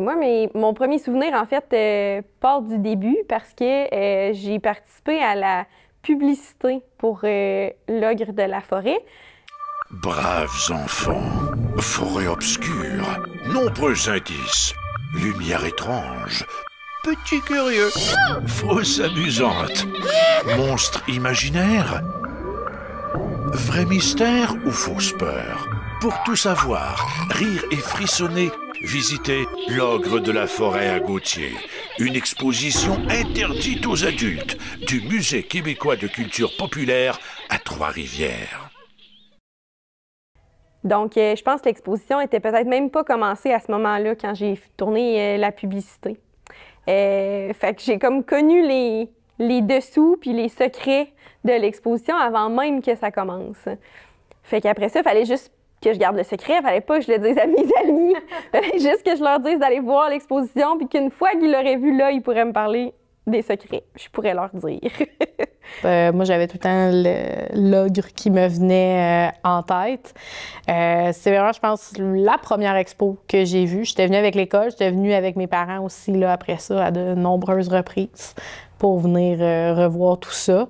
moi, mais mon premier souvenir, en fait, euh, part du début parce que euh, j'ai participé à la publicité pour euh, l'ogre de la forêt. Braves enfants, forêt obscure, nombreux indices, lumière étrange, petit curieux, fausse amusante, monstre imaginaire, vrai mystère ou fausse peur. Pour tout savoir, rire et frissonner visiter L'ogre de la forêt à Gautier, une exposition interdite aux adultes du Musée québécois de culture populaire à Trois-Rivières. Donc, euh, je pense que l'exposition était peut-être même pas commencée à ce moment-là quand j'ai tourné euh, la publicité. Euh, fait que j'ai comme connu les, les dessous puis les secrets de l'exposition avant même que ça commence. Fait qu'après ça, il fallait juste que je garde le secret. Il fallait pas que je le dise à mes amis. fallait juste que je leur dise d'aller voir l'exposition, puis qu'une fois qu'ils l'auraient vu là, ils pourraient me parler des secrets. Je pourrais leur dire. Euh, moi, j'avais tout le temps l'ogre qui me venait euh, en tête. Euh, c'est vraiment, je pense, la première expo que j'ai vue. J'étais venue avec l'école, j'étais venue avec mes parents aussi, là, après ça, à de nombreuses reprises pour venir revoir tout ça.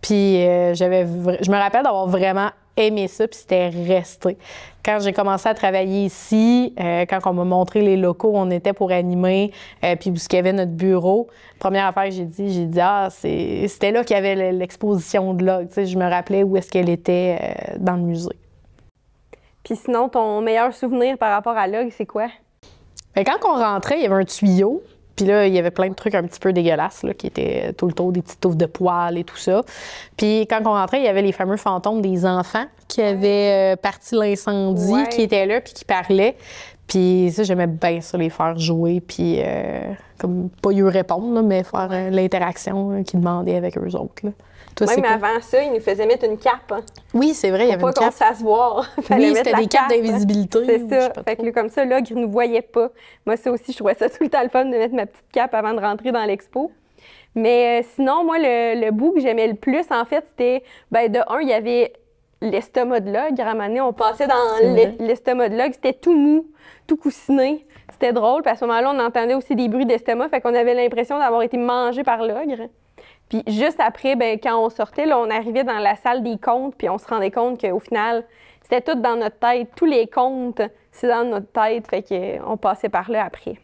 Puis j'avais, je me rappelle d'avoir vraiment aimé ça, puis c'était resté. Quand j'ai commencé à travailler ici, euh, quand on m'a montré les locaux où on était pour animer, euh, puis où il y avait notre bureau, première affaire que j'ai dit, j'ai dit, ah, c'était là qu'il y avait l'exposition de l'og. Je me rappelais où est-ce qu'elle était euh, dans le musée. Puis sinon, ton meilleur souvenir par rapport à l'og, c'est quoi? Ben, quand on rentrait, il y avait un tuyau puis là, il y avait plein de trucs un petit peu dégueulasses, là, qui étaient tout le temps, des petites touffes de poils et tout ça. Puis quand on rentrait, il y avait les fameux fantômes des enfants qui avaient euh, parti l'incendie, qui étaient là, puis qui parlaient. Puis ça, j'aimais bien ça, les faire jouer, puis euh, comme pas y répondre, mais faire euh, l'interaction qu'ils demandaient avec eux autres. Même avant ça, ils nous faisaient mettre une cape. Hein. Oui, c'est vrai, il y avait pas une cape. qu'on se voir. oui, c'était des capes hein. d'invisibilité. C'est ça. Fait comme ça, l'ogre ne nous voyait pas. Moi, ça aussi, je trouvais ça tout le temps le fun de mettre ma petite cape avant de rentrer dans l'expo. Mais euh, sinon, moi, le, bout que j'aimais le plus, en fait, c'était, ben, de un, il y avait l'estomac de l'ogre. À on passait dans l'estomac de l'ogre. C'était tout mou, tout coussiné. C'était drôle. Puis à ce moment-là, on entendait aussi des bruits d'estomac. Fait qu'on avait l'impression d'avoir été mangé par l'ogre. Puis juste après, ben, quand on sortait, là, on arrivait dans la salle des comptes, puis on se rendait compte qu'au final, c'était tout dans notre tête. Tous les comptes, c'est dans notre tête. Fait qu'on euh, passait par là après.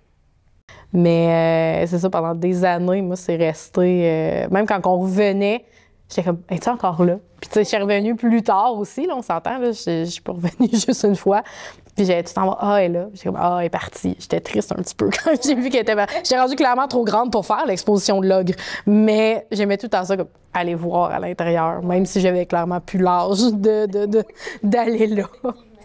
Mais euh, c'est ça, pendant des années, moi, c'est resté. Euh, même quand on revenait, j'étais comme, es-tu encore là? Puis, tu sais, je suis revenue plus tard aussi, là, on s'entend, là, je, je suis pas revenue juste une fois. Puis j'allais tout en temps Ah, elle est là. J'ai comme Ah, elle est partie. J'étais triste un petit peu quand j'ai vu qu'elle était. J'étais rendue clairement trop grande pour faire l'exposition de l'ogre. Mais j'aimais tout le temps ça, comme aller voir à l'intérieur, même si j'avais clairement plus l'âge d'aller de, de, d'aller là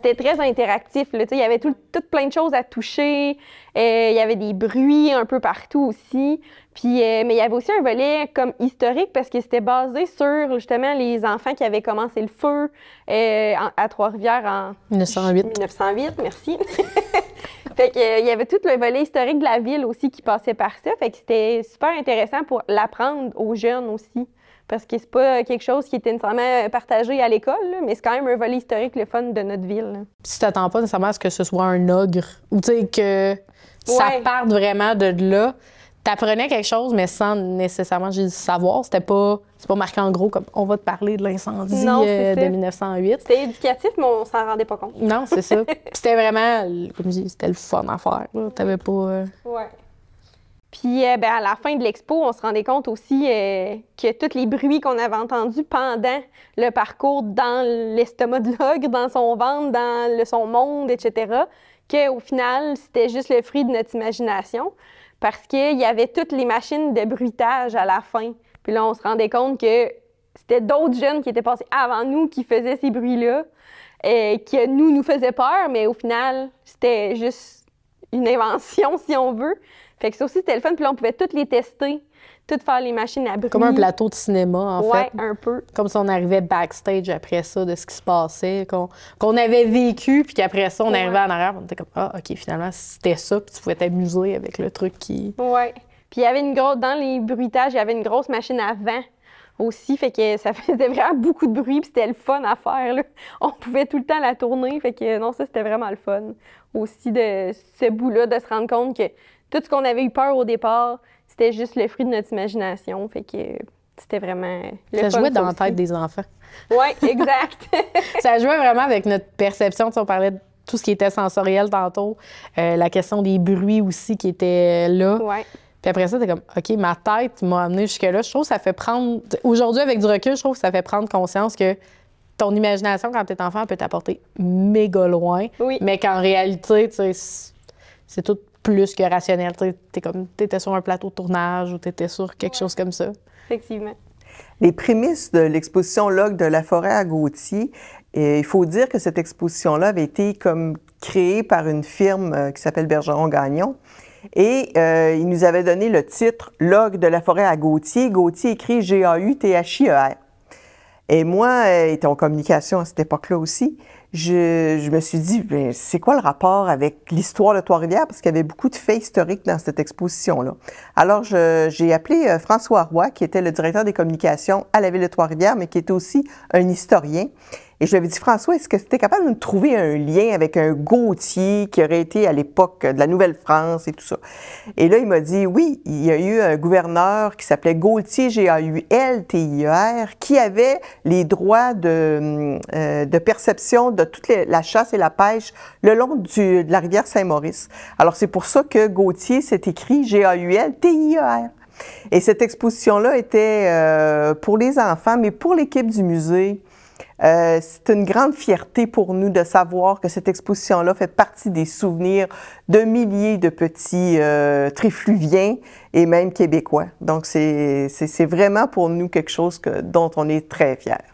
c'était très interactif. Là, il y avait tout, plein de choses à toucher. Euh, il y avait des bruits un peu partout aussi. Puis, euh, mais il y avait aussi un volet comme historique parce que c'était basé sur justement les enfants qui avaient commencé le feu euh, à Trois-Rivières en 1908. 1908, merci. fait il y avait tout le volet historique de la ville aussi qui passait par ça. Fait que c'était super intéressant pour l'apprendre aux jeunes aussi parce que c'est pas quelque chose qui était nécessairement partagé à l'école, mais c'est quand même un volet historique, le fun de notre ville. Tu t'attends pas nécessairement à ce que ce soit un ogre ou tu sais que ça parte vraiment de là. tu apprenais quelque chose, mais sans nécessairement savoir. C'était pas, c'est pas marqué en gros comme on va te parler de l'incendie euh, de 1908. C'était éducatif, mais on s'en rendait pas compte. Non, c'est ça. c'était vraiment, comme je dis, c'était le fun à faire. T'avais pas. Euh, puis euh, ben, à la fin de l'expo, on se rendait compte aussi euh, que tous les bruits qu'on avait entendus pendant le parcours dans l'estomac de l'ogre, dans son ventre, dans son monde, etc., qu'au final, c'était juste le fruit de notre imagination parce qu'il y avait toutes les machines de bruitage à la fin. Puis là, on se rendait compte que c'était d'autres jeunes qui étaient passés avant nous qui faisaient ces bruits-là, et que nous, nous faisaient peur, mais au final, c'était juste une invention, si on veut. Fait que ça aussi, c'était le fun. Puis là, on pouvait toutes les tester, toutes faire les machines à bruit. Comme un plateau de cinéma, en fait. Oui, un peu. Comme si on arrivait backstage après ça, de ce qui se passait, qu'on avait vécu, puis qu'après ça, on arrivait en arrière, on était comme Ah, OK, finalement, c'était ça, puis tu pouvais t'amuser avec le truc qui. Ouais. Puis il y avait une grosse. Dans les bruitages, il y avait une grosse machine à vent aussi, fait que ça faisait vraiment beaucoup de bruit, puis c'était le fun à faire. Là. On pouvait tout le temps la tourner, fait que non, ça c'était vraiment le fun. Aussi de ce bout-là, de se rendre compte que tout ce qu'on avait eu peur au départ, c'était juste le fruit de notre imagination. Fait que euh, c'était vraiment. ça jouait dans la tête des enfants. Oui, exact. ça jouait vraiment avec notre perception. on parlait de tout ce qui était sensoriel tantôt, euh, la question des bruits aussi qui étaient euh, là. Puis après ça, t'es comme, OK, ma tête m'a amené jusque-là. Je trouve que ça fait prendre. Aujourd'hui, avec du recul, je trouve que ça fait prendre conscience que ton imagination, quand t'es enfant, peut t'apporter méga loin. Mais qu'en réalité, tu c'est tout plus que rationnel. Tu comme, étais sur un plateau de tournage ou tu étais sur quelque chose comme ça. Effectivement. Les prémices de l'exposition Log de la forêt à Gautier, et il faut dire que cette exposition-là avait été comme créée par une firme euh, qui s'appelle Bergeron Gagnon. Et euh, il nous avait donné le titre Log de la forêt à Gautier. Gautier écrit G-A-U-T-H-I-E-R. Et moi, euh, étant en communication à cette époque-là aussi je, je, me suis dit, ben, c'est quoi le rapport avec l'histoire de Trois-Rivières? Parce qu'il y avait beaucoup de faits historiques dans cette exposition-là. Alors, j'ai appelé euh, François Roy, qui était le directeur des communications à la ville de Trois-Rivières, mais qui était aussi un historien. Et je lui avais dit, François, est-ce que tu es capable de trouver un lien avec un Gautier qui aurait été à l'époque de la Nouvelle-France et tout ça? Et là, il m'a dit, oui, il y a eu un gouverneur qui s'appelait Gautier, G-A-U-L-T-I-E-R, qui avait les droits de, euh, de perception de toute la chasse et la pêche le long de la rivière Saint-Maurice. Alors, c'est pour ça que Gautier s'est écrit G-A-U-L-T-I-E-R. Et cette exposition-là était euh, pour les enfants, mais pour l'équipe du musée, euh, c'est une grande fierté pour nous de savoir que cette exposition-là fait partie des souvenirs de milliers de petits euh, trifluviens et même québécois. Donc, c'est vraiment pour nous quelque chose dont on est très fiers.